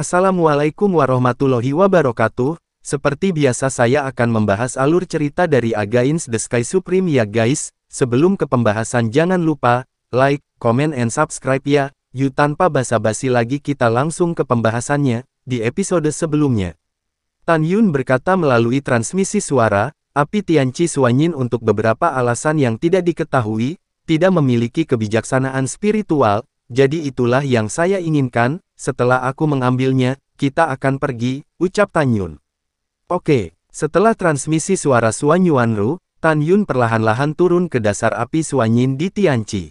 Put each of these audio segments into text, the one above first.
Assalamualaikum warahmatullahi wabarakatuh, seperti biasa saya akan membahas alur cerita dari Against the Sky Supreme ya guys, sebelum ke pembahasan jangan lupa, like, comment and subscribe ya, yuk tanpa basa-basi lagi kita langsung ke pembahasannya, di episode sebelumnya. Tan Yun berkata melalui transmisi suara, api Tianci Suanyin untuk beberapa alasan yang tidak diketahui, tidak memiliki kebijaksanaan spiritual, jadi itulah yang saya inginkan, setelah aku mengambilnya, kita akan pergi, ucap Tan Yun. Oke, setelah transmisi suara Suan Yuanru, Tan Yun perlahan-lahan turun ke dasar api Suan Yin di Tianci.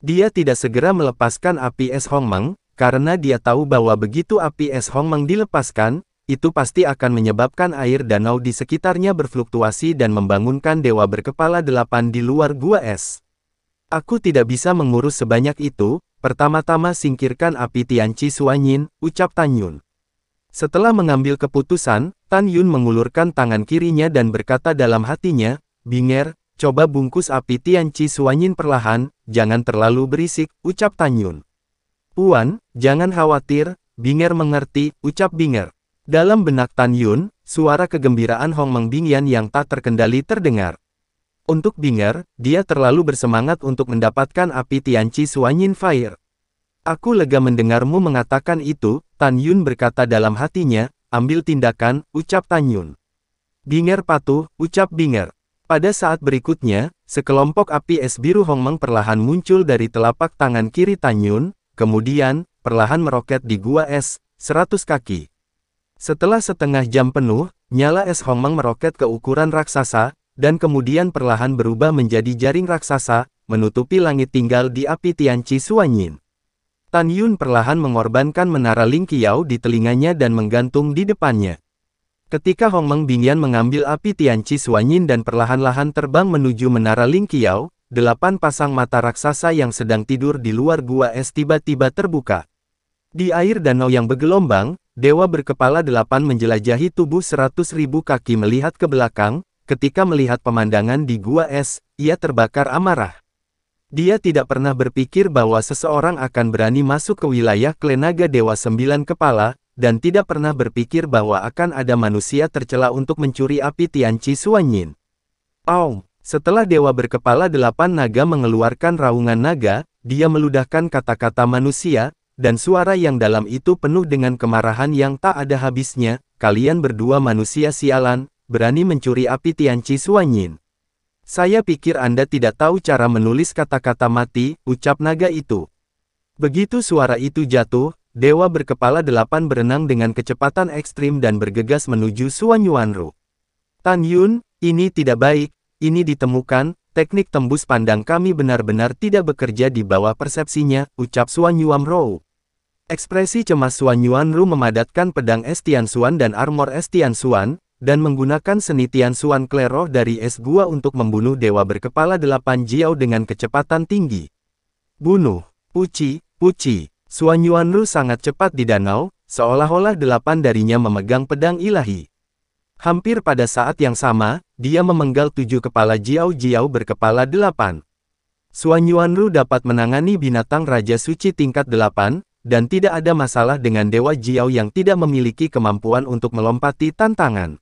Dia tidak segera melepaskan api es Hong Meng, karena dia tahu bahwa begitu api es Hong Meng dilepaskan, itu pasti akan menyebabkan air danau di sekitarnya berfluktuasi dan membangunkan dewa berkepala delapan di luar gua es. Aku tidak bisa mengurus sebanyak itu, pertama-tama singkirkan api Tianci Suanyin, ucap Tan Yun. Setelah mengambil keputusan, Tan Yun mengulurkan tangan kirinya dan berkata dalam hatinya, Binger, coba bungkus api Tianci Suanyin perlahan, jangan terlalu berisik, ucap Tan Yun. Puan, jangan khawatir, Binger mengerti, ucap Binger. Dalam benak Tan Yun, suara kegembiraan Hong Meng Bingyan yang tak terkendali terdengar. Untuk Binger, dia terlalu bersemangat untuk mendapatkan api Tianci Suanyin Fire. Aku lega mendengarmu mengatakan itu, Tan Yun berkata dalam hatinya, ambil tindakan, ucap Tan Yun. Binger patuh, ucap Binger. Pada saat berikutnya, sekelompok api es biru Hongmeng perlahan muncul dari telapak tangan kiri Tan Yun, kemudian, perlahan meroket di gua es, seratus kaki. Setelah setengah jam penuh, nyala es Hongmeng meroket ke ukuran raksasa, dan kemudian perlahan berubah menjadi jaring raksasa, menutupi langit tinggal di api Tianqi Suanyin. Tan Yun perlahan mengorbankan menara Ling Qiao di telinganya dan menggantung di depannya. Ketika Hong Meng Bingyan mengambil api Tianqi Suanyin dan perlahan-lahan terbang menuju menara Ling Qiao, delapan pasang mata raksasa yang sedang tidur di luar gua es tiba-tiba terbuka. Di air danau yang bergelombang, dewa berkepala delapan menjelajahi tubuh seratus ribu kaki melihat ke belakang, Ketika melihat pemandangan di gua es, ia terbakar amarah. Dia tidak pernah berpikir bahwa seseorang akan berani masuk ke wilayah Klenaga Dewa Sembilan Kepala, dan tidak pernah berpikir bahwa akan ada manusia tercela untuk mencuri api Tianci Suanyin. Aum, setelah dewa berkepala delapan naga mengeluarkan raungan naga, dia meludahkan kata-kata manusia, dan suara yang dalam itu penuh dengan kemarahan yang tak ada habisnya, kalian berdua manusia sialan, berani mencuri api Tianci Suanyin. Saya pikir Anda tidak tahu cara menulis kata-kata mati, ucap naga itu. Begitu suara itu jatuh, dewa berkepala delapan berenang dengan kecepatan ekstrim dan bergegas menuju Suan Yuanru. Tan Yun, ini tidak baik, ini ditemukan, teknik tembus pandang kami benar-benar tidak bekerja di bawah persepsinya, ucap Suan Yuan Ekspresi cemas Suan Yuan Ru memadatkan pedang Estian Suan dan armor Estian Suan, dan menggunakan seni Tian Suan Klero dari es gua untuk membunuh dewa berkepala delapan Jiao dengan kecepatan tinggi. Bunuh, puci, puci, Xuan Yuanru sangat cepat di danau, seolah-olah delapan darinya memegang pedang ilahi. Hampir pada saat yang sama, dia memenggal tujuh kepala Jiao-Jiao berkepala delapan. Xuan Yuanru dapat menangani binatang Raja Suci tingkat delapan, dan tidak ada masalah dengan Dewa Jiao yang tidak memiliki kemampuan untuk melompati tantangan.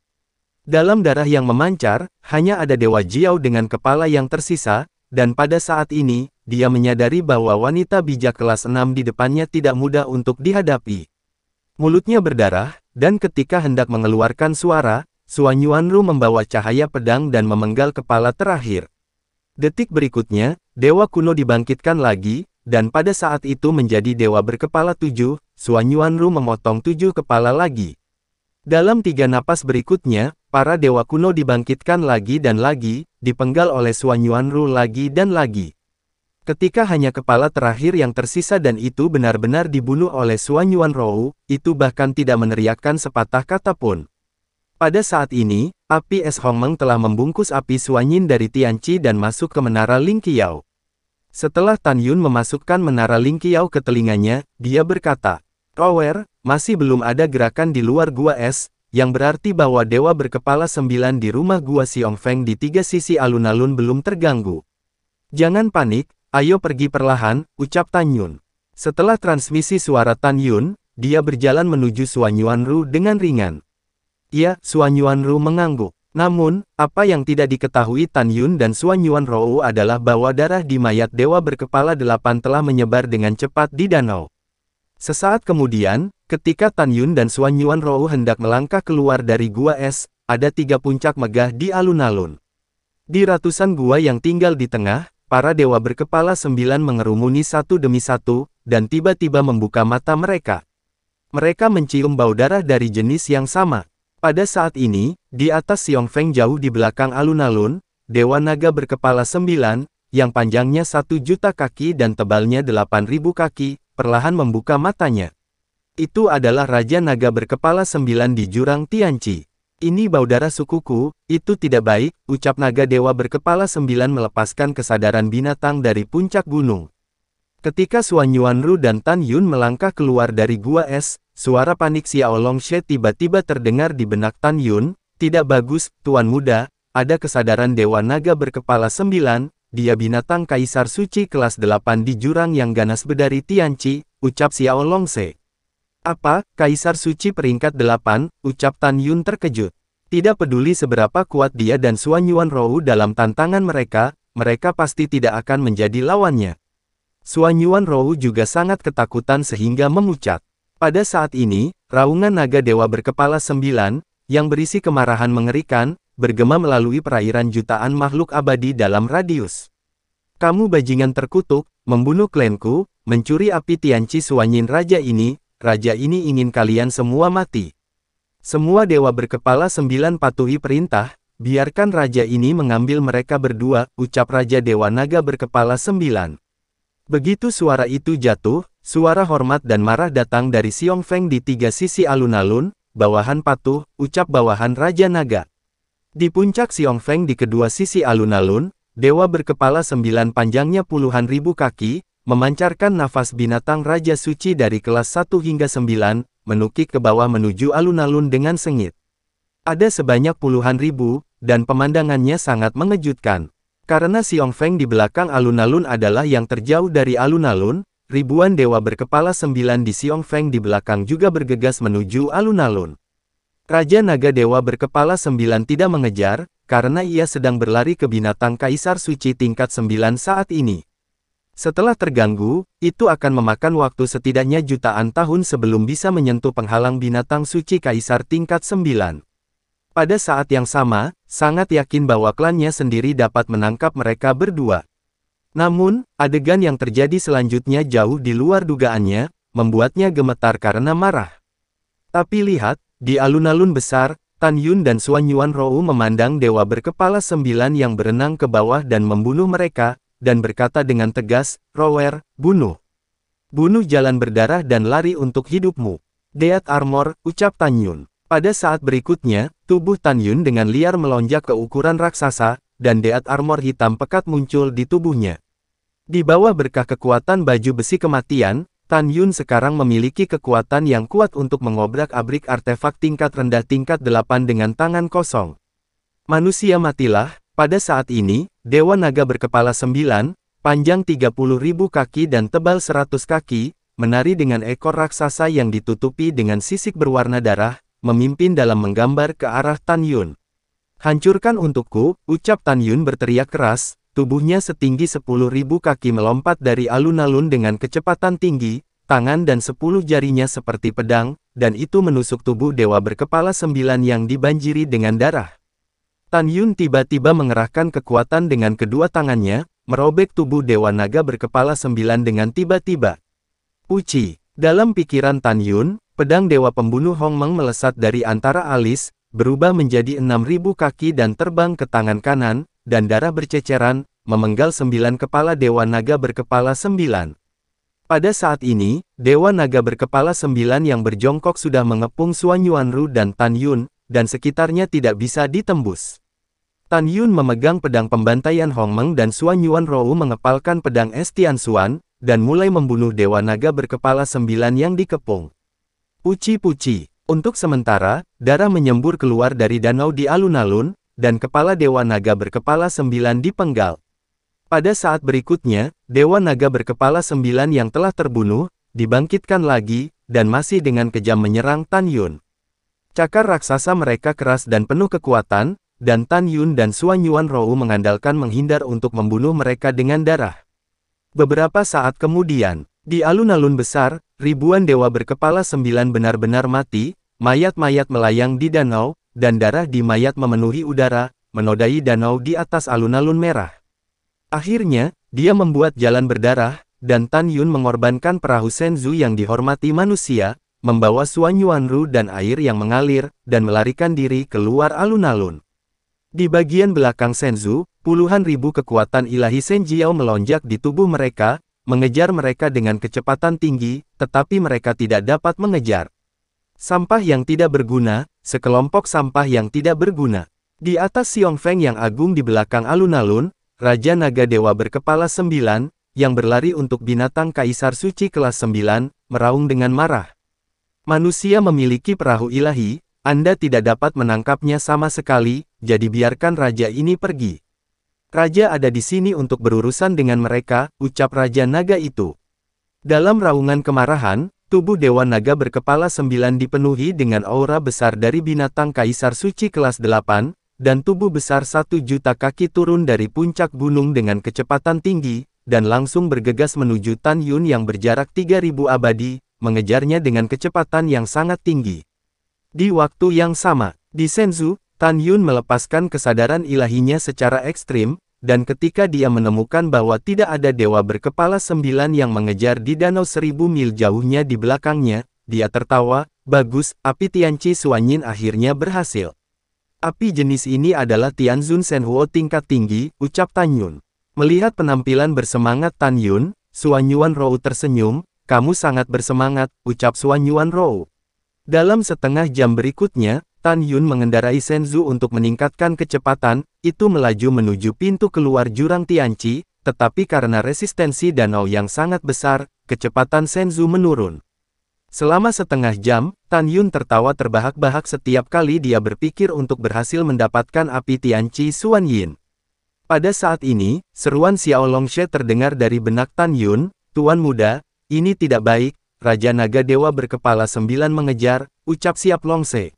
Dalam darah yang memancar, hanya ada Dewa Jiao dengan kepala yang tersisa, dan pada saat ini, dia menyadari bahwa wanita bijak kelas 6 di depannya tidak mudah untuk dihadapi. Mulutnya berdarah, dan ketika hendak mengeluarkan suara, Suan Yuanru membawa cahaya pedang dan memenggal kepala terakhir. Detik berikutnya, Dewa kuno dibangkitkan lagi, dan pada saat itu menjadi dewa berkepala tujuh, Suan Yuanru memotong tujuh kepala lagi. Dalam tiga napas berikutnya, Para dewa kuno dibangkitkan lagi dan lagi, dipenggal oleh Suan Yuan Ru lagi dan lagi. Ketika hanya kepala terakhir yang tersisa dan itu benar-benar dibunuh oleh Suan Yuan Rou, itu bahkan tidak meneriakkan sepatah kata pun. Pada saat ini, api es Hong Meng telah membungkus api Suan Yin dari Tianci dan masuk ke menara Ling Lingqiao. Setelah Tan Yun memasukkan menara Ling Lingqiao ke telinganya, dia berkata, Tower, masih belum ada gerakan di luar gua es, yang berarti bahwa dewa berkepala sembilan di rumah gua feng di tiga sisi alun-alun belum terganggu. Jangan panik, ayo pergi perlahan, ucap Tan Yun. Setelah transmisi suara Tan Yun, dia berjalan menuju Suan Yuanru dengan ringan. Iya, Suan Yuanru mengangguk. Namun, apa yang tidak diketahui Tan Yun dan Suan Yuan Rou adalah bahwa darah di mayat dewa berkepala delapan telah menyebar dengan cepat di danau. Sesaat kemudian, ketika Tan Yun dan Suan Yuan Rou hendak melangkah keluar dari gua es, ada tiga puncak megah di alun-alun. Di ratusan gua yang tinggal di tengah, para dewa berkepala sembilan mengerumuni satu demi satu, dan tiba-tiba membuka mata mereka. Mereka mencium bau darah dari jenis yang sama. Pada saat ini, di atas Xiong Feng jauh di belakang alun-alun, Dewa Naga berkepala sembilan, yang panjangnya satu juta kaki dan tebalnya delapan ribu kaki, perlahan membuka matanya. Itu adalah Raja Naga berkepala sembilan di jurang Tianci. Ini baudara sukuku, itu tidak baik, ucap Naga Dewa berkepala sembilan melepaskan kesadaran binatang dari puncak gunung. Ketika Suan Yuanru dan Tan Yun melangkah keluar dari gua es, suara panik Xiao Longshe tiba-tiba terdengar di benak Tan Yun, tidak bagus, Tuan Muda, ada kesadaran Dewa Naga berkepala sembilan, dia binatang kaisar suci kelas 8 di jurang yang ganas bedari Tianci, ucap Xiao Longse. Apa, kaisar suci peringkat 8, ucap Tan Yun terkejut. Tidak peduli seberapa kuat dia dan Suan Yuan Rou dalam tantangan mereka, mereka pasti tidak akan menjadi lawannya. Suan Yuan Rou juga sangat ketakutan sehingga memucat. Pada saat ini, raungan naga dewa berkepala sembilan, yang berisi kemarahan mengerikan, bergema melalui perairan jutaan makhluk abadi dalam radius. Kamu bajingan terkutuk, membunuh klanku, mencuri api Tianci Suanyin Raja ini, Raja ini ingin kalian semua mati. Semua dewa berkepala sembilan patuhi perintah, biarkan Raja ini mengambil mereka berdua, ucap Raja Dewa Naga berkepala sembilan. Begitu suara itu jatuh, suara hormat dan marah datang dari Siong Feng di tiga sisi alun-alun, bawahan patuh, ucap bawahan Raja Naga. Di puncak Siong Feng di kedua sisi alun-alun, dewa berkepala sembilan panjangnya puluhan ribu kaki, memancarkan nafas binatang Raja Suci dari kelas 1 hingga 9, menukik ke bawah menuju alun-alun dengan sengit. Ada sebanyak puluhan ribu, dan pemandangannya sangat mengejutkan. Karena Siong Feng di belakang alun-alun adalah yang terjauh dari alun-alun, ribuan dewa berkepala sembilan di Siong Feng di belakang juga bergegas menuju alun-alun. Raja Naga Dewa berkepala sembilan tidak mengejar, karena ia sedang berlari ke binatang Kaisar Suci tingkat sembilan saat ini. Setelah terganggu, itu akan memakan waktu setidaknya jutaan tahun sebelum bisa menyentuh penghalang binatang suci Kaisar tingkat sembilan. Pada saat yang sama, sangat yakin bahwa klannya sendiri dapat menangkap mereka berdua. Namun, adegan yang terjadi selanjutnya jauh di luar dugaannya, membuatnya gemetar karena marah. Tapi lihat, di alun-alun besar, Tan Yun dan Suan Yuan Rou memandang dewa berkepala sembilan yang berenang ke bawah dan membunuh mereka, dan berkata dengan tegas, Rower, bunuh. Bunuh jalan berdarah dan lari untuk hidupmu. Deat Armor, ucap Tan Yun. Pada saat berikutnya, tubuh Tan Yun dengan liar melonjak ke ukuran raksasa, dan Deat Armor hitam pekat muncul di tubuhnya. Di bawah berkah kekuatan baju besi kematian, Tan Yun sekarang memiliki kekuatan yang kuat untuk mengobrak-abrik artefak tingkat rendah tingkat 8 dengan tangan kosong. Manusia matilah, pada saat ini, Dewa Naga berkepala 9, panjang ribu kaki dan tebal 100 kaki, menari dengan ekor raksasa yang ditutupi dengan sisik berwarna darah, memimpin dalam menggambar ke arah Tan Yun. Hancurkan untukku, ucap Tan Yun berteriak keras, Tubuhnya setinggi 10.000 kaki melompat dari alun-alun dengan kecepatan tinggi, tangan dan sepuluh jarinya seperti pedang, dan itu menusuk tubuh dewa berkepala sembilan yang dibanjiri dengan darah. Tan Yun tiba-tiba mengerahkan kekuatan dengan kedua tangannya, merobek tubuh dewa naga berkepala sembilan dengan tiba-tiba. Uci, dalam pikiran Tan Yun, pedang dewa pembunuh Hong Meng melesat dari antara alis, berubah menjadi 6.000 kaki dan terbang ke tangan kanan, dan darah berceceran, memenggal sembilan kepala Dewa Naga berkepala sembilan. Pada saat ini, Dewa Naga berkepala sembilan yang berjongkok sudah mengepung Yuan Yuanru dan Tan Yun, dan sekitarnya tidak bisa ditembus. Tan Yun memegang pedang pembantaian Hong Meng dan Suan Yuan Rou mengepalkan pedang Estian Suan, dan mulai membunuh Dewa Naga berkepala sembilan yang dikepung. Puci-puci, untuk sementara, darah menyembur keluar dari danau di alun-alun, dan kepala Dewa Naga berkepala sembilan dipenggal. Pada saat berikutnya, Dewa Naga berkepala sembilan yang telah terbunuh, dibangkitkan lagi, dan masih dengan kejam menyerang Tan Yun. Cakar raksasa mereka keras dan penuh kekuatan, dan Tan Yun dan Suan Yuan Rou mengandalkan menghindar untuk membunuh mereka dengan darah. Beberapa saat kemudian, di alun-alun besar, ribuan dewa berkepala sembilan benar-benar mati, mayat-mayat melayang di danau, dan darah di mayat memenuhi udara, menodai danau di atas alun-alun merah. Akhirnya, dia membuat jalan berdarah, dan Tan Yun mengorbankan perahu Senzu yang dihormati manusia, membawa Suan Ru dan air yang mengalir, dan melarikan diri keluar alun-alun. Di bagian belakang Senzu, puluhan ribu kekuatan ilahi Senjiao melonjak di tubuh mereka, mengejar mereka dengan kecepatan tinggi, tetapi mereka tidak dapat mengejar. Sampah yang tidak berguna, sekelompok sampah yang tidak berguna. Di atas Feng yang agung di belakang alun-alun, Raja Naga Dewa berkepala sembilan, yang berlari untuk binatang Kaisar Suci kelas sembilan, meraung dengan marah. Manusia memiliki perahu ilahi, Anda tidak dapat menangkapnya sama sekali, jadi biarkan raja ini pergi. Raja ada di sini untuk berurusan dengan mereka, ucap Raja Naga itu. Dalam raungan kemarahan, Tubuh Dewa Naga berkepala sembilan dipenuhi dengan aura besar dari binatang kaisar suci kelas Delapan, dan tubuh besar satu juta kaki turun dari puncak gunung dengan kecepatan tinggi, dan langsung bergegas menuju Tan Yun yang berjarak 3000 abadi, mengejarnya dengan kecepatan yang sangat tinggi. Di waktu yang sama, di Senzu, Tan Yun melepaskan kesadaran ilahinya secara ekstrim, dan ketika dia menemukan bahwa tidak ada dewa berkepala sembilan yang mengejar di danau seribu mil jauhnya di belakangnya, dia tertawa, bagus, api Tianci Suanyin akhirnya berhasil. Api jenis ini adalah Tianzun Senhuo tingkat tinggi, ucap Tan Yun. Melihat penampilan bersemangat Tan Yun, Suan Yuan Rou tersenyum, kamu sangat bersemangat, ucap Suan Yuan Rou. Dalam setengah jam berikutnya, Tan Yun mengendarai Senzu untuk meningkatkan kecepatan, itu melaju menuju pintu keluar jurang Tianci, tetapi karena resistensi danau yang sangat besar, kecepatan Senzu menurun. Selama setengah jam, Tan Yun tertawa terbahak-bahak setiap kali dia berpikir untuk berhasil mendapatkan api Tianci Suan Yin. Pada saat ini, seruan Xiao Longshe terdengar dari benak Tan Yun, Tuan muda, ini tidak baik, Raja Naga Dewa berkepala sembilan mengejar, ucap siap Longshe.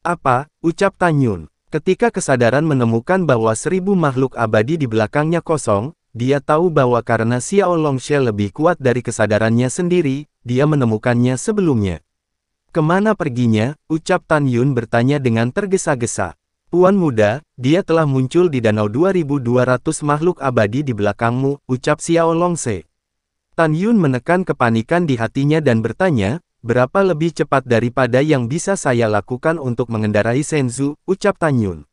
Apa, ucap Tanyun. Ketika kesadaran menemukan bahwa seribu makhluk abadi di belakangnya kosong, dia tahu bahwa karena Xiao Longshe lebih kuat dari kesadarannya sendiri, dia menemukannya sebelumnya. Kemana perginya, ucap Tan Yun bertanya dengan tergesa-gesa. Puan muda, dia telah muncul di danau 2200 makhluk abadi di belakangmu, ucap Xiao Longshe. Tan Yun menekan kepanikan di hatinya dan bertanya, Berapa lebih cepat daripada yang bisa saya lakukan untuk mengendarai Senzu, ucap Tanyun.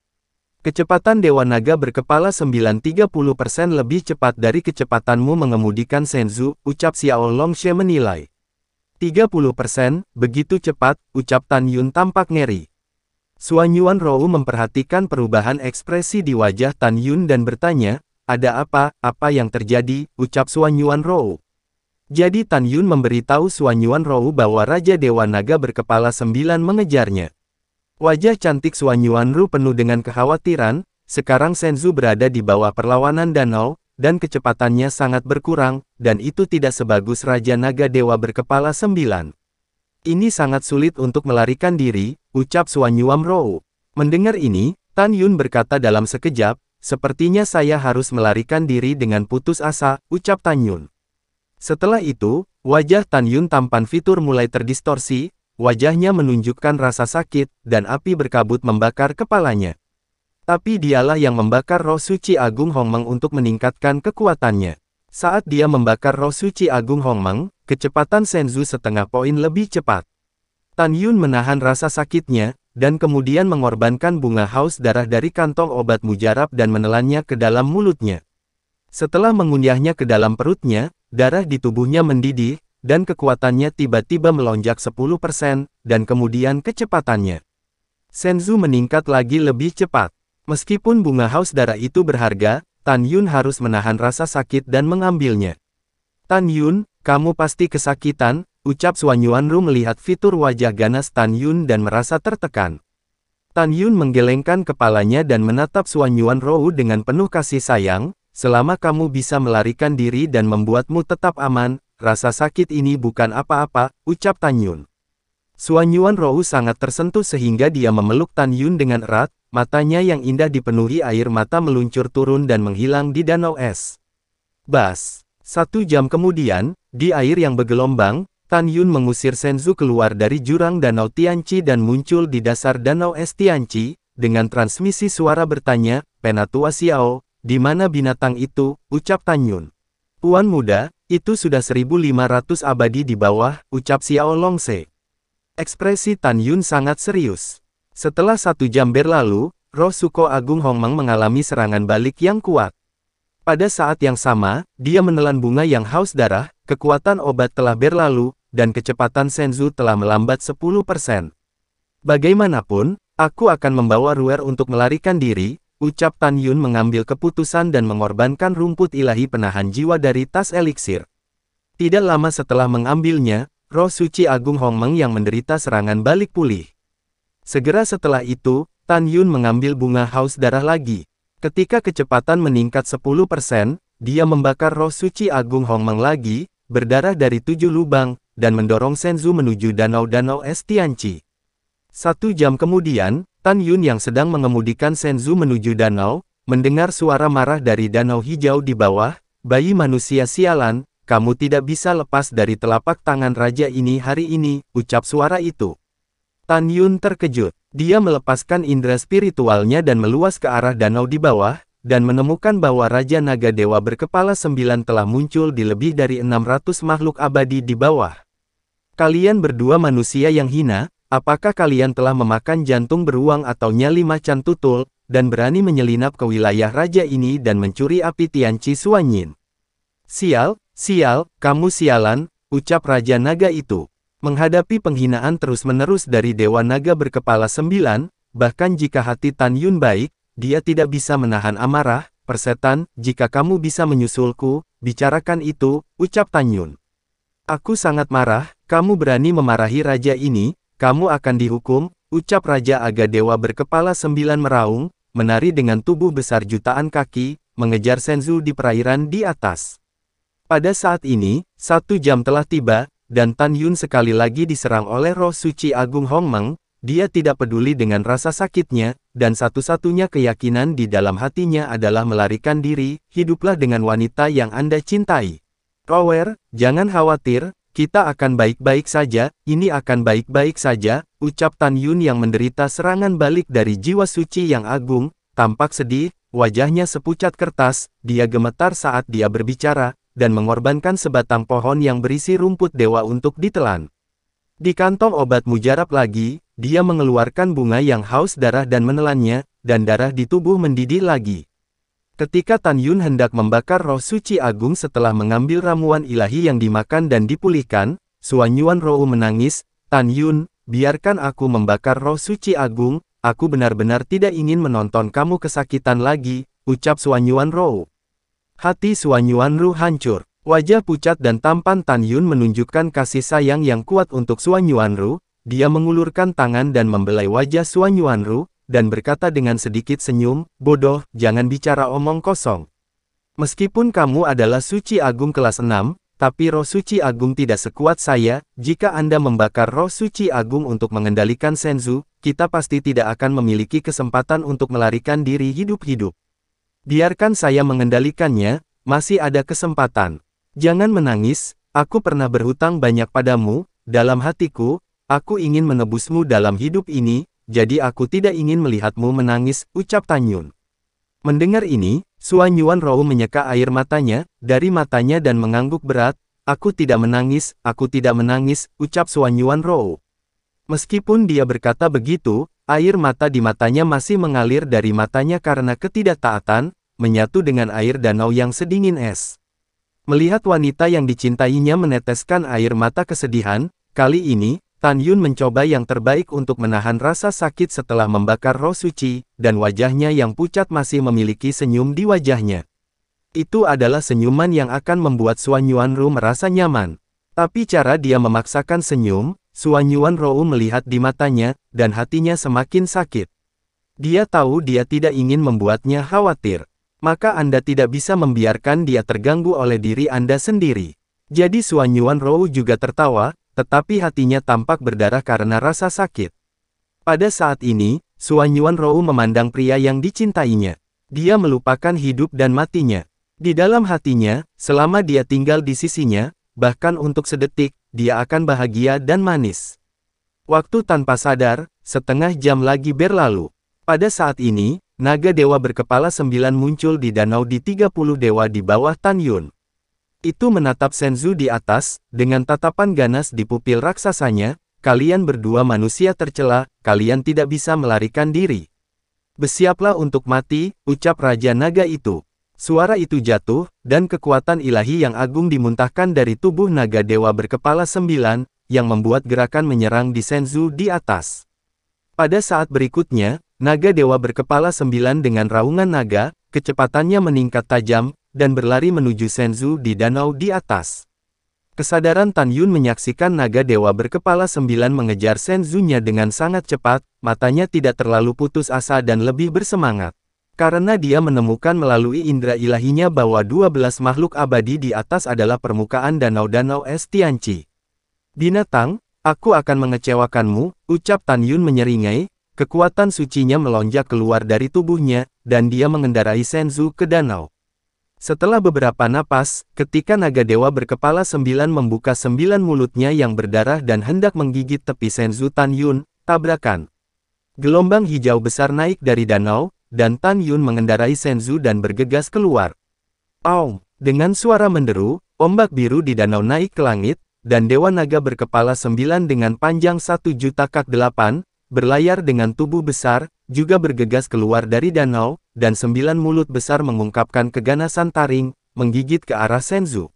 Kecepatan Dewa Naga berkepala 930% lebih cepat dari kecepatanmu mengemudikan Senzu, ucap Xiao Longshe menilai. 30%, begitu cepat, ucap Tan Yun tampak ngeri. Suan Yuan Rou memperhatikan perubahan ekspresi di wajah Tan Yun dan bertanya, ada apa, apa yang terjadi, ucap Suan Yuan Rou. Jadi Tan Yun memberitahu Suan Yuan Rou bahwa Raja Dewa Naga berkepala sembilan mengejarnya. Wajah cantik Suan Yuan Rou penuh dengan kekhawatiran, sekarang Senzu berada di bawah perlawanan danau, dan kecepatannya sangat berkurang, dan itu tidak sebagus Raja Naga Dewa berkepala sembilan. Ini sangat sulit untuk melarikan diri, ucap Suan Yuan Rou. Mendengar ini, Tan Yun berkata dalam sekejap, Sepertinya saya harus melarikan diri dengan putus asa, ucap Tan Yun. Setelah itu, wajah Tan Yun tampan fitur mulai terdistorsi, wajahnya menunjukkan rasa sakit, dan api berkabut membakar kepalanya. Tapi dialah yang membakar roh suci Agung Hongmeng untuk meningkatkan kekuatannya. Saat dia membakar roh suci Agung Hongmeng, kecepatan Senzu setengah poin lebih cepat. Tan Yun menahan rasa sakitnya, dan kemudian mengorbankan bunga haus darah dari kantong obat mujarab dan menelannya ke dalam mulutnya. Setelah mengunyahnya ke dalam perutnya, Darah di tubuhnya mendidih, dan kekuatannya tiba-tiba melonjak 10%, dan kemudian kecepatannya. Senzu meningkat lagi lebih cepat. Meskipun bunga haus darah itu berharga, Tan Yun harus menahan rasa sakit dan mengambilnya. Tan Yun, kamu pasti kesakitan, ucap Suan Yuanru melihat fitur wajah ganas Tan Yun dan merasa tertekan. Tan Yun menggelengkan kepalanya dan menatap Suan Yuan Rou dengan penuh kasih sayang, Selama kamu bisa melarikan diri dan membuatmu tetap aman, rasa sakit ini bukan apa-apa, ucap Tan Yun. Suan Yuan Rou sangat tersentuh sehingga dia memeluk Tan Yun dengan erat, matanya yang indah dipenuhi air mata meluncur turun dan menghilang di danau es. Bas. Satu jam kemudian, di air yang bergelombang, Tan Yun mengusir Senzu keluar dari jurang danau Tianci dan muncul di dasar danau es Tianci, dengan transmisi suara bertanya, Penatua Xiao, di mana binatang itu, ucap Tanyun. Puan muda, itu sudah 1500 abadi di bawah, ucap Xiao Longse. Ekspresi Tan Yun sangat serius. Setelah satu jam berlalu, roh Suko Agung Hongmeng mengalami serangan balik yang kuat. Pada saat yang sama, dia menelan bunga yang haus darah, kekuatan obat telah berlalu, dan kecepatan Senzu telah melambat 10%. Bagaimanapun, aku akan membawa Ruer untuk melarikan diri, ucap Tan Yun mengambil keputusan dan mengorbankan rumput ilahi penahan jiwa dari tas eliksir. Tidak lama setelah mengambilnya, roh suci Agung Meng yang menderita serangan balik pulih. Segera setelah itu, Tan Yun mengambil bunga haus darah lagi. Ketika kecepatan meningkat 10%, dia membakar roh suci Agung Meng lagi, berdarah dari tujuh lubang, dan mendorong Senzu menuju danau-danau Estianci. -danau satu jam kemudian, Tan Yun yang sedang mengemudikan Senzu menuju danau, mendengar suara marah dari danau hijau di bawah, bayi manusia sialan, kamu tidak bisa lepas dari telapak tangan raja ini hari ini, ucap suara itu. Tan Yun terkejut. Dia melepaskan indera spiritualnya dan meluas ke arah danau di bawah, dan menemukan bahwa Raja Naga Dewa berkepala sembilan telah muncul di lebih dari 600 makhluk abadi di bawah. Kalian berdua manusia yang hina, Apakah kalian telah memakan jantung beruang atau nyali macan tutul, dan berani menyelinap ke wilayah raja ini dan mencuri api Tianci Suanyin? Sial, sial, kamu sialan, ucap Raja Naga itu. Menghadapi penghinaan terus-menerus dari Dewa Naga berkepala sembilan, bahkan jika hati Tan Yun baik, dia tidak bisa menahan amarah, persetan, jika kamu bisa menyusulku, bicarakan itu, ucap Tan Yun. Aku sangat marah, kamu berani memarahi raja ini, kamu akan dihukum, ucap Raja Aga Dewa berkepala sembilan meraung, menari dengan tubuh besar jutaan kaki, mengejar Senzu di perairan di atas. Pada saat ini, satu jam telah tiba, dan Tan Yun sekali lagi diserang oleh roh suci Agung Meng. dia tidak peduli dengan rasa sakitnya, dan satu-satunya keyakinan di dalam hatinya adalah melarikan diri, hiduplah dengan wanita yang Anda cintai. Rower, jangan khawatir, kita akan baik-baik saja, ini akan baik-baik saja, ucap Tan Yun yang menderita serangan balik dari jiwa suci yang agung, tampak sedih, wajahnya sepucat kertas, dia gemetar saat dia berbicara, dan mengorbankan sebatang pohon yang berisi rumput dewa untuk ditelan. Di kantong obat mujarab lagi, dia mengeluarkan bunga yang haus darah dan menelannya, dan darah di tubuh mendidih lagi. Ketika Tan Yun hendak membakar roh suci agung setelah mengambil ramuan ilahi yang dimakan dan dipulihkan, Suan Yuan Rou menangis, Tan Yun, biarkan aku membakar roh suci agung, aku benar-benar tidak ingin menonton kamu kesakitan lagi, ucap Suan Yuan Rou. Hati Suan Yuan Rou hancur. Wajah pucat dan tampan Tan Yun menunjukkan kasih sayang yang kuat untuk Suan Yuan Rou, dia mengulurkan tangan dan membelai wajah Suan Yuan Ru, dan berkata dengan sedikit senyum, bodoh, jangan bicara omong kosong. Meskipun kamu adalah suci agung kelas 6, tapi roh suci agung tidak sekuat saya, jika Anda membakar roh suci agung untuk mengendalikan senzu, kita pasti tidak akan memiliki kesempatan untuk melarikan diri hidup-hidup. Biarkan saya mengendalikannya, masih ada kesempatan. Jangan menangis, aku pernah berhutang banyak padamu, dalam hatiku, aku ingin menebusmu dalam hidup ini, jadi aku tidak ingin melihatmu menangis, ucap Tanyun. Mendengar ini, Suan Yuan Rou menyeka air matanya, dari matanya dan mengangguk berat, aku tidak menangis, aku tidak menangis, ucap Suan Yuan Rou. Meskipun dia berkata begitu, air mata di matanya masih mengalir dari matanya karena ketidaktaatan, menyatu dengan air danau yang sedingin es. Melihat wanita yang dicintainya meneteskan air mata kesedihan, kali ini, Tan Yun mencoba yang terbaik untuk menahan rasa sakit setelah membakar roh suci, dan wajahnya yang pucat masih memiliki senyum di wajahnya. Itu adalah senyuman yang akan membuat Suan Yuan Ru merasa nyaman. Tapi cara dia memaksakan senyum, Suan Yuan Ru melihat di matanya, dan hatinya semakin sakit. Dia tahu dia tidak ingin membuatnya khawatir. Maka Anda tidak bisa membiarkan dia terganggu oleh diri Anda sendiri. Jadi Suan Yuan Ru juga tertawa, tetapi hatinya tampak berdarah karena rasa sakit. Pada saat ini, Suan Yuan Rou memandang pria yang dicintainya. Dia melupakan hidup dan matinya. Di dalam hatinya, selama dia tinggal di sisinya, bahkan untuk sedetik, dia akan bahagia dan manis. Waktu tanpa sadar, setengah jam lagi berlalu. Pada saat ini, naga dewa berkepala sembilan muncul di danau di 30 dewa di bawah Tan Yun. Itu menatap Senzu di atas, dengan tatapan ganas di pupil raksasanya, kalian berdua manusia tercela, kalian tidak bisa melarikan diri. Bersiaplah untuk mati, ucap Raja Naga itu. Suara itu jatuh, dan kekuatan ilahi yang agung dimuntahkan dari tubuh naga dewa berkepala sembilan, yang membuat gerakan menyerang di Senzu di atas. Pada saat berikutnya, naga dewa berkepala sembilan dengan raungan naga, kecepatannya meningkat tajam, dan berlari menuju Senzu di danau di atas. Kesadaran Tan Yun menyaksikan naga dewa berkepala sembilan mengejar Senzunya dengan sangat cepat, matanya tidak terlalu putus asa dan lebih bersemangat. Karena dia menemukan melalui indera ilahinya bahwa 12 makhluk abadi di atas adalah permukaan danau-danau es Tianci. Binatang, aku akan mengecewakanmu, ucap Tan Yun menyeringai, kekuatan sucinya melonjak keluar dari tubuhnya, dan dia mengendarai Senzu ke danau. Setelah beberapa napas, ketika naga dewa berkepala sembilan membuka sembilan mulutnya yang berdarah dan hendak menggigit tepi Senzu Tan Yun, tabrakan. Gelombang hijau besar naik dari danau, dan Tan Yun mengendarai Senzu dan bergegas keluar. Aum! Dengan suara menderu, ombak biru di danau naik ke langit, dan Dewa Naga berkepala sembilan dengan panjang satu juta kak delapan, berlayar dengan tubuh besar, juga bergegas keluar dari danau, dan sembilan mulut besar mengungkapkan keganasan taring, menggigit ke arah Senzu.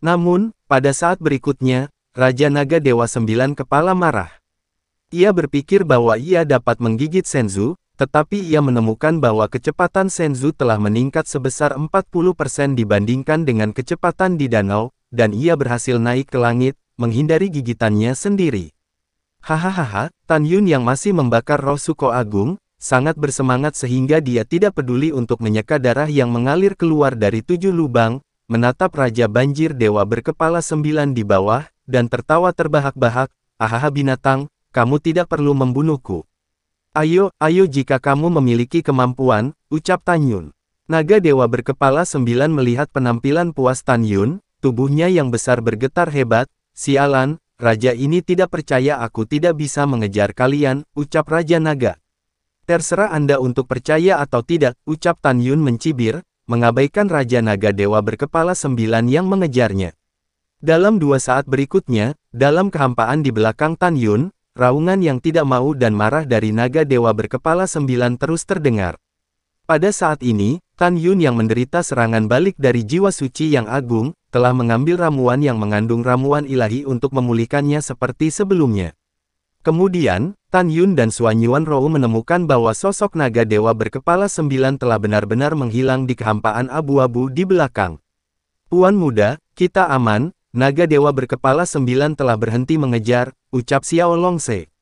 Namun, pada saat berikutnya, Raja Naga Dewa Sembilan Kepala marah. Ia berpikir bahwa ia dapat menggigit Senzu, tetapi ia menemukan bahwa kecepatan Senzu telah meningkat sebesar 40% dibandingkan dengan kecepatan di danau, dan ia berhasil naik ke langit, menghindari gigitannya sendiri. Hahaha, Tan Yun yang masih membakar roh Suko Agung, sangat bersemangat sehingga dia tidak peduli untuk menyeka darah yang mengalir keluar dari tujuh lubang, menatap Raja Banjir Dewa berkepala sembilan di bawah, dan tertawa terbahak-bahak, ahaha binatang, kamu tidak perlu membunuhku. Ayo, ayo jika kamu memiliki kemampuan, ucap Tan Yun. Naga Dewa berkepala sembilan melihat penampilan puas Tan Yun, tubuhnya yang besar bergetar hebat, sialan, Raja ini tidak percaya aku tidak bisa mengejar kalian, ucap Raja Naga. Terserah Anda untuk percaya atau tidak, ucap Tan Yun mencibir, mengabaikan Raja Naga Dewa berkepala sembilan yang mengejarnya. Dalam dua saat berikutnya, dalam kehampaan di belakang Tan Yun, raungan yang tidak mau dan marah dari Naga Dewa berkepala sembilan terus terdengar. Pada saat ini, Tan Yun yang menderita serangan balik dari jiwa suci yang agung, telah mengambil ramuan yang mengandung ramuan ilahi untuk memulihkannya seperti sebelumnya. Kemudian, Tan Yun dan Suan Yuan Rou menemukan bahwa sosok naga dewa berkepala sembilan telah benar-benar menghilang di kehampaan abu-abu di belakang. Puan muda, kita aman, naga dewa berkepala sembilan telah berhenti mengejar, ucap Xiao Longse.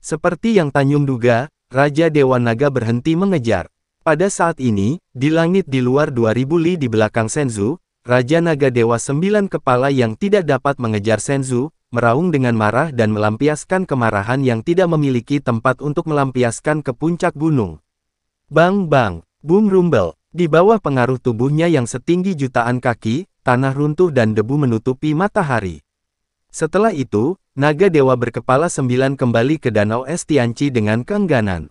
Seperti yang Tan Yun duga, Raja Dewa Naga berhenti mengejar. Pada saat ini, di langit di luar 2000 li di belakang Senzu, Raja Naga Dewa Sembilan Kepala yang tidak dapat mengejar Senzu, meraung dengan marah dan melampiaskan kemarahan yang tidak memiliki tempat untuk melampiaskan ke puncak gunung. Bang bang, Bung rumbel, di bawah pengaruh tubuhnya yang setinggi jutaan kaki, tanah runtuh dan debu menutupi matahari. Setelah itu, Naga Dewa berkepala sembilan kembali ke Danau Estianci dengan keengganan.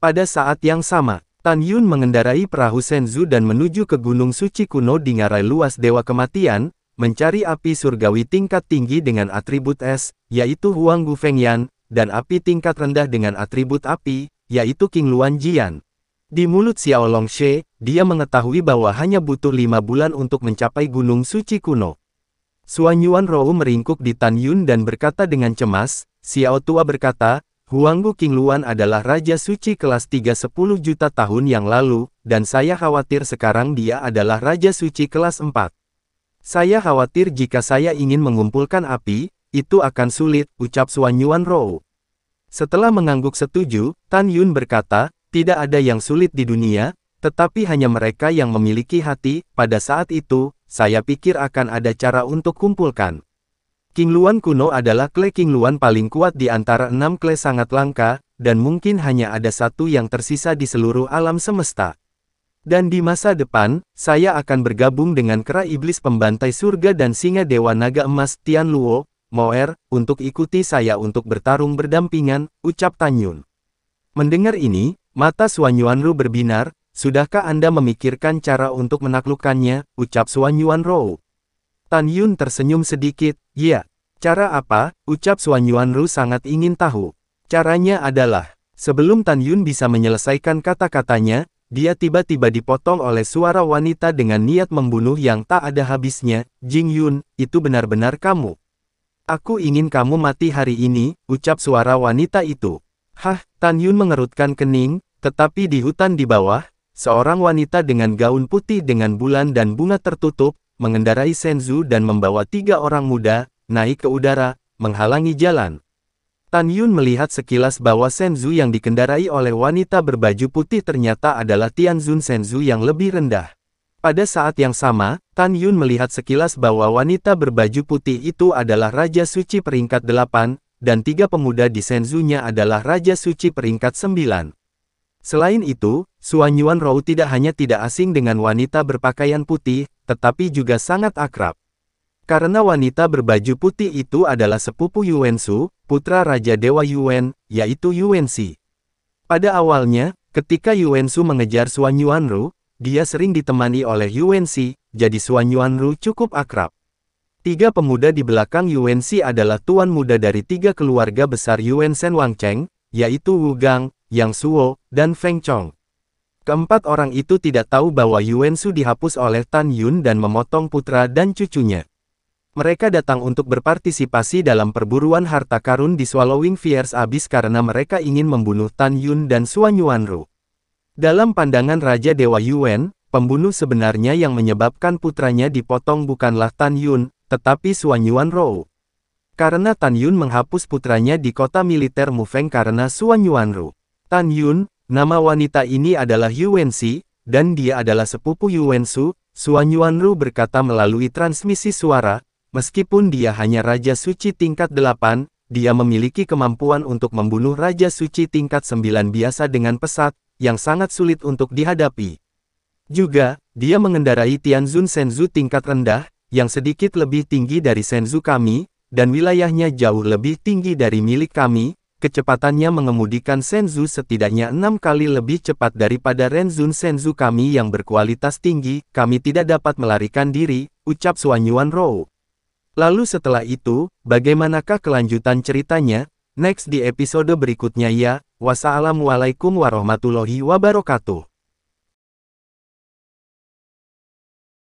Pada saat yang sama, Tan Yun mengendarai perahu Senzu dan menuju ke Gunung Suci kuno di ngarai luas Dewa Kematian, mencari api surgawi tingkat tinggi dengan atribut es, yaitu Huang Gu Feng Yan, dan api tingkat rendah dengan atribut api, yaitu King Luan Jian. Di mulut Xiao Long She, dia mengetahui bahwa hanya butuh lima bulan untuk mencapai Gunung Suci kuno. Suan Yuan Rou meringkuk di Tan Yun dan berkata dengan cemas, Xiao Tua berkata, Huanggu Qingluan adalah Raja Suci kelas 3 10 juta tahun yang lalu, dan saya khawatir sekarang dia adalah Raja Suci kelas 4. Saya khawatir jika saya ingin mengumpulkan api, itu akan sulit, ucap Suan Yuan Rou. Setelah mengangguk setuju, Tan Yun berkata, tidak ada yang sulit di dunia, tetapi hanya mereka yang memiliki hati, pada saat itu, saya pikir akan ada cara untuk kumpulkan. Kingluan kuno adalah kle Kingluan paling kuat di antara enam kle sangat langka, dan mungkin hanya ada satu yang tersisa di seluruh alam semesta. Dan di masa depan, saya akan bergabung dengan kera iblis pembantai surga dan singa dewa naga emas Tian Luo, Moer, untuk ikuti saya untuk bertarung berdampingan, ucap Tanyun. Mendengar ini, mata Suan Yuanru berbinar, sudahkah Anda memikirkan cara untuk menaklukkannya, ucap Suan Yuanru. Tan Yun tersenyum sedikit, ya. Cara apa? Ucap Suan Yuan Ru sangat ingin tahu. Caranya adalah, sebelum Tan Yun bisa menyelesaikan kata-katanya, dia tiba-tiba dipotong oleh suara wanita dengan niat membunuh yang tak ada habisnya, Jing Yun, itu benar-benar kamu. Aku ingin kamu mati hari ini, ucap suara wanita itu. Hah, Tan Yun mengerutkan kening, tetapi di hutan di bawah, seorang wanita dengan gaun putih dengan bulan dan bunga tertutup, mengendarai Senzu dan membawa tiga orang muda, naik ke udara, menghalangi jalan. Tan Yun melihat sekilas bahwa Senzu yang dikendarai oleh wanita berbaju putih ternyata adalah Tianzun Senzu yang lebih rendah. Pada saat yang sama, Tan Yun melihat sekilas bahwa wanita berbaju putih itu adalah Raja Suci peringkat 8, dan tiga pemuda di Senzunya adalah Raja Suci peringkat 9. Selain itu, Suanyuan Rao Rou tidak hanya tidak asing dengan wanita berpakaian putih, tetapi juga sangat akrab. Karena wanita berbaju putih itu adalah sepupu Su, putra Raja Dewa Yuen, yaitu Si. Pada awalnya, ketika Su mengejar Suan Ru, dia sering ditemani oleh Si, jadi Suan Ru cukup akrab. Tiga pemuda di belakang Si adalah tuan muda dari tiga keluarga besar Yuen Sen Cheng, yaitu Wu Gang, Yang Suo, dan Feng Chong. Keempat orang itu tidak tahu bahwa Su dihapus oleh Tan Yun dan memotong putra dan cucunya. Mereka datang untuk berpartisipasi dalam perburuan harta karun di Swallowing Fierce Abyss karena mereka ingin membunuh Tan Yun dan Suan Ru. Dalam pandangan Raja Dewa Yuen, pembunuh sebenarnya yang menyebabkan putranya dipotong bukanlah Tan Yun, tetapi Suan Ru. Karena Tan Yun menghapus putranya di kota militer Mufeng karena Suan Ru. Tan Yun, Nama wanita ini adalah Yuwensi, dan dia adalah sepupu Yuwensu, Suan Yuanru berkata melalui transmisi suara, meskipun dia hanya Raja Suci tingkat 8, dia memiliki kemampuan untuk membunuh Raja Suci tingkat 9 biasa dengan pesat, yang sangat sulit untuk dihadapi. Juga, dia mengendarai Tianzun Senzu tingkat rendah, yang sedikit lebih tinggi dari Senzu kami, dan wilayahnya jauh lebih tinggi dari milik kami, kecepatannya mengemudikan Senzu setidaknya enam kali lebih cepat daripada Renzun Senzu kami yang berkualitas tinggi, kami tidak dapat melarikan diri, ucap Suanyuan Rou. Lalu setelah itu, bagaimanakah kelanjutan ceritanya? Next di episode berikutnya ya, wassalamualaikum warahmatullahi wabarakatuh.